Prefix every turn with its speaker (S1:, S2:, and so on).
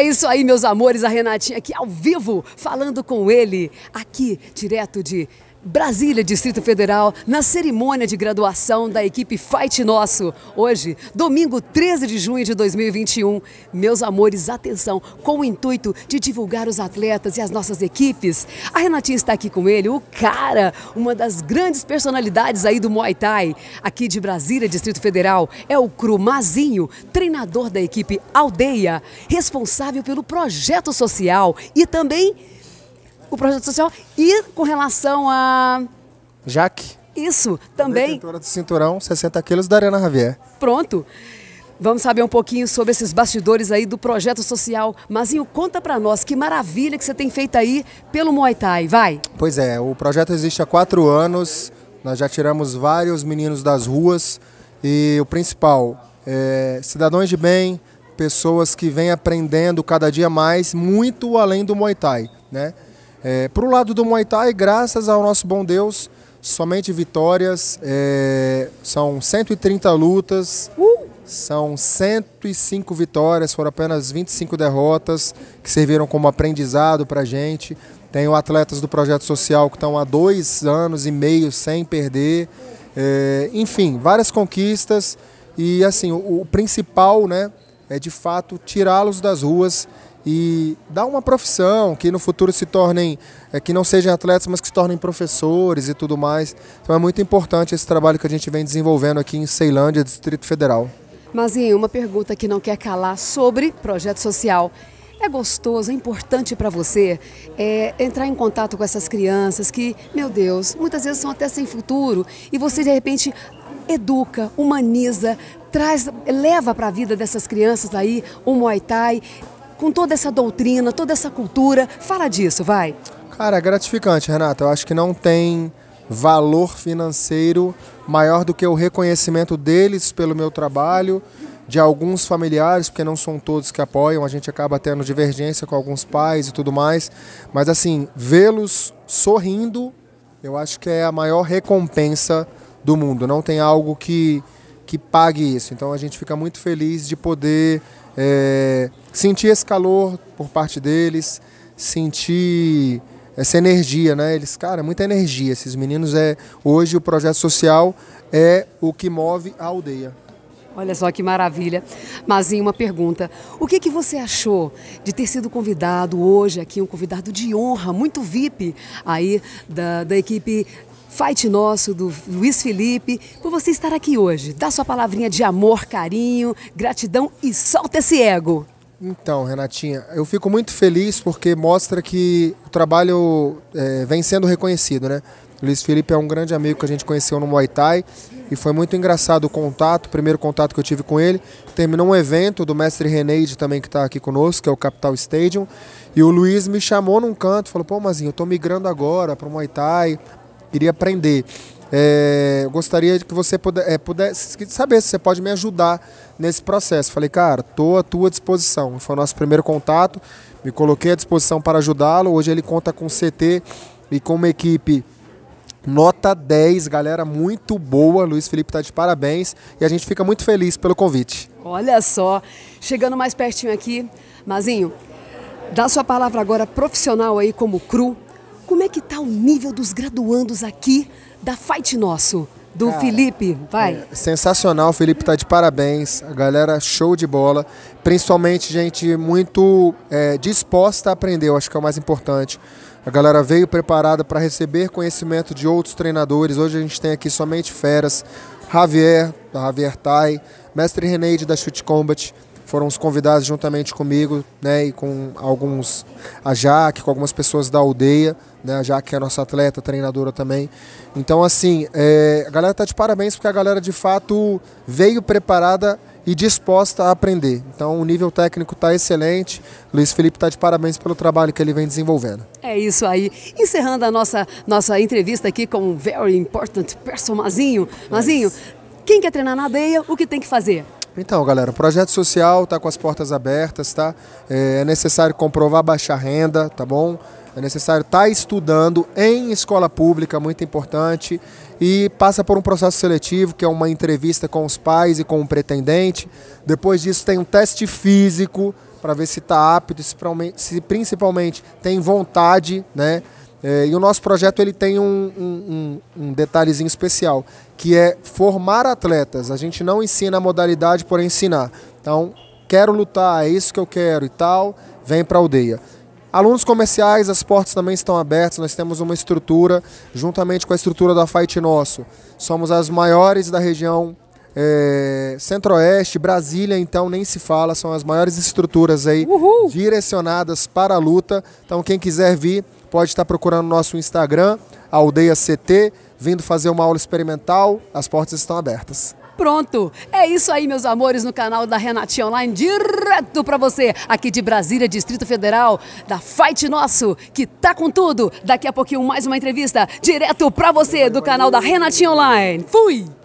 S1: É isso aí, meus amores, a Renatinha aqui ao vivo, falando com ele, aqui direto de Brasília, Distrito Federal, na cerimônia de graduação da equipe Fight Nosso. Hoje, domingo 13 de junho de 2021. Meus amores, atenção, com o intuito de divulgar os atletas e as nossas equipes. A Renatinha está aqui com ele, o cara, uma das grandes personalidades aí do Muay Thai. Aqui de Brasília, Distrito Federal, é o Crumazinho, treinador da equipe Aldeia, responsável pelo projeto social e também o projeto social e com relação a. Jaque. Isso, também. Detentora do cinturão, 60 quilos da Arena Javier. Pronto. Vamos saber um pouquinho sobre esses bastidores aí do projeto social. Mazinho, conta para nós que maravilha que você tem feito aí pelo Muay Thai, vai.
S2: Pois é, o projeto existe há quatro anos. Nós já tiramos vários meninos das ruas e o principal, é, cidadãos de bem, pessoas que vêm aprendendo cada dia mais, muito além do Muay Thai, né? É, Para o lado do Muay Thai, graças ao nosso bom Deus, somente vitórias. É, são 130 lutas, uh! são 105 vitórias, foram apenas 25 derrotas que serviram como aprendizado para a gente. Tenho atletas do projeto social que estão há dois anos e meio sem perder. É, enfim, várias conquistas. E assim, o, o principal né, é de fato tirá-los das ruas e dar uma profissão, que no futuro se tornem, é, que não sejam atletas, mas que se tornem professores e tudo mais. Então é muito importante esse trabalho que a gente vem desenvolvendo aqui em Ceilândia, Distrito Federal.
S1: Mas em uma pergunta que não quer calar sobre projeto social. É gostoso, é importante para você é, entrar em contato com essas crianças que, meu Deus, muitas vezes são até sem futuro e você de repente educa, humaniza, traz, leva para a vida dessas crianças aí o Muay Thai, com toda essa doutrina, toda essa cultura. Fala disso, vai.
S2: Cara, é gratificante, Renata. Eu acho que não tem valor financeiro maior do que o reconhecimento deles pelo meu trabalho, de alguns familiares, porque não são todos que apoiam, a gente acaba tendo divergência com alguns pais e tudo mais. Mas assim, vê-los sorrindo, eu acho que é a maior recompensa do mundo. Não tem algo que que pague isso. Então a gente fica muito feliz de poder é, sentir esse calor por parte deles, sentir essa energia, né? Eles, cara, é muita energia. Esses meninos é hoje o projeto social é o que move a aldeia.
S1: Olha só que maravilha. Mazinho, uma pergunta. O que, que você achou de ter sido convidado hoje aqui, um convidado de honra, muito VIP aí da, da equipe Fight Nosso, do Luiz Felipe, por você estar aqui hoje. Dá sua palavrinha de amor, carinho, gratidão e solta esse ego.
S2: Então, Renatinha, eu fico muito feliz porque mostra que o trabalho é, vem sendo reconhecido, né? Luiz Felipe é um grande amigo que a gente conheceu no Muay Thai e foi muito engraçado o contato, o primeiro contato que eu tive com ele. Terminou um evento do mestre Reneide também que está aqui conosco, que é o Capital Stadium, e o Luiz me chamou num canto, falou: "Pô, Mazinho, eu tô migrando agora para o Muay Thai, iria aprender. É, gostaria que você é, pudesse saber se você pode me ajudar nesse processo. Falei, cara, estou à tua disposição. Foi o nosso primeiro contato, me coloquei à disposição para ajudá-lo. Hoje ele conta com CT e com uma equipe nota 10, galera, muito boa. Luiz Felipe está de parabéns e a gente fica muito feliz pelo convite.
S1: Olha só, chegando mais pertinho aqui, Mazinho, dá sua palavra agora profissional aí como CRU como é que tá o nível dos graduandos aqui da Fight Nosso? Do Cara, Felipe, vai. É,
S2: sensacional, o Felipe tá de parabéns. A galera show de bola. Principalmente gente muito é, disposta a aprender, eu acho que é o mais importante. A galera veio preparada para receber conhecimento de outros treinadores. Hoje a gente tem aqui somente feras. Javier, da Javier Tai, Mestre Reneide da Shoot Combat, foram os convidados juntamente comigo, né, e com alguns, a Jaque, com algumas pessoas da aldeia, né, a Jaque é nossa atleta, treinadora também. Então, assim, é, a galera tá de parabéns porque a galera de fato veio preparada e disposta a aprender. Então o nível técnico está excelente. Luiz Felipe está de parabéns pelo trabalho que ele vem desenvolvendo.
S1: É isso aí. Encerrando a nossa, nossa entrevista aqui com um very important person, Mazinho. Mazinho, Mas... quem quer treinar na aldeia, o que tem que fazer?
S2: Então, galera, o projeto social está com as portas abertas, tá? É, é necessário comprovar baixa renda, tá bom? É necessário estar tá estudando em escola pública, muito importante, e passa por um processo seletivo, que é uma entrevista com os pais e com o pretendente. Depois disso tem um teste físico para ver se está apto, se principalmente tem vontade, né? É, e o nosso projeto ele tem um, um, um, detalhezinho especial, que é formar atletas. A gente não ensina a modalidade por ensinar. Então, quero lutar, é isso que eu quero e tal, vem para a aldeia. Alunos comerciais, as portas também estão abertas, nós temos uma estrutura, juntamente com a estrutura da Fight Nosso. Somos as maiores da região é, Centro-Oeste, Brasília, então nem se fala, são as maiores estruturas aí Uhul. direcionadas para a luta. Então quem quiser vir pode estar procurando nosso Instagram, Aldeia CT, vindo fazer uma aula experimental, as portas estão abertas.
S1: Pronto, é isso aí, meus amores, no canal da Renatinha Online, direto para você, aqui de Brasília, Distrito Federal, da Fight Nosso, que tá com tudo. Daqui a pouquinho mais uma entrevista, direto para você, do canal da Renatinha Online. Fui!